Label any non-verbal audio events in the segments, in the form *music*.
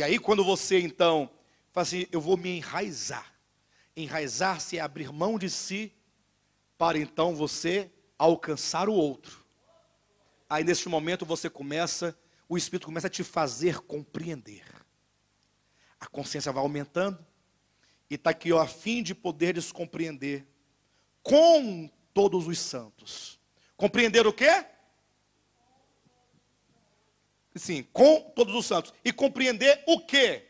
E aí, quando você então fala assim, eu vou me enraizar. Enraizar-se é abrir mão de si para então você alcançar o outro. Aí, neste momento, você começa, o Espírito começa a te fazer compreender. A consciência vai aumentando, e está aqui, ó, a fim de poder compreender com todos os santos. Compreender o quê? sim, com todos os santos. E compreender o que?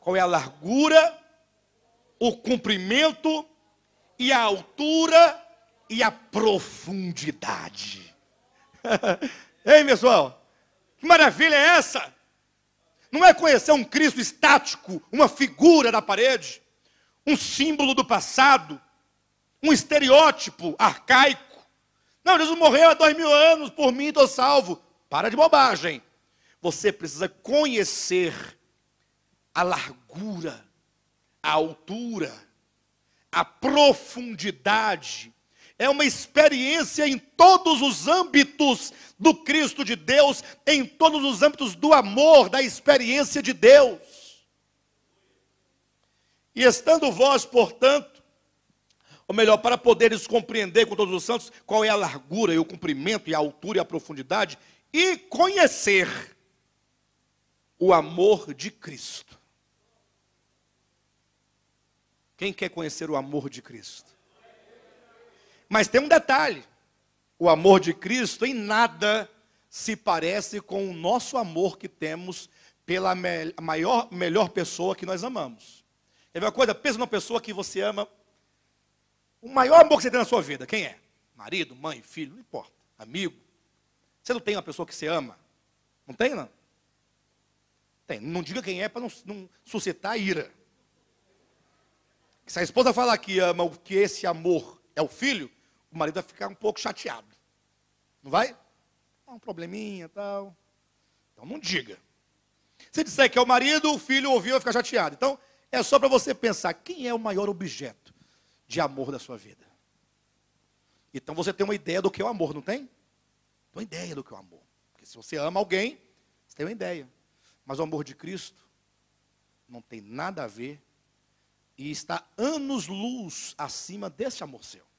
Qual é a largura, o comprimento e a altura e a profundidade. *laughs* Ei, pessoal, que maravilha é essa? Não é conhecer um Cristo estático, uma figura da parede, um símbolo do passado, um estereótipo arcaico. Não, Jesus morreu há dois mil anos por mim, estou salvo. Para de bobagem. Você precisa conhecer a largura, a altura, a profundidade. É uma experiência em todos os âmbitos do Cristo de Deus, em todos os âmbitos do amor, da experiência de Deus. E estando vós, portanto, ou melhor, para poderes compreender com todos os santos qual é a largura e o comprimento e a altura e a profundidade e conhecer o amor de Cristo. Quem quer conhecer o amor de Cristo? Mas tem um detalhe: o amor de Cristo em nada se parece com o nosso amor que temos pela me maior, melhor pessoa que nós amamos. É uma coisa? Pensa numa pessoa que você ama. O maior amor que você tem na sua vida, quem é? Marido, mãe, filho, não importa. Amigo. Você não tem uma pessoa que você ama? Não tem, não? Tem. Não diga quem é para não, não, suscitar ira. Se a esposa falar que ama que esse amor é o filho, o marido vai ficar um pouco chateado. Não vai? É um probleminha tal. Então não diga. Se disser que é o marido, o filho ouviu vai ficar chateado. Então é só para você pensar quem é o maior objeto de amor da sua vida. Então você tem uma ideia do que é o amor, não tem? Tem uma ideia do que é o amor. Porque se você ama alguém, você tem uma ideia. Mas o amor de Cristo não tem nada a ver e está anos-luz acima desse amor seu.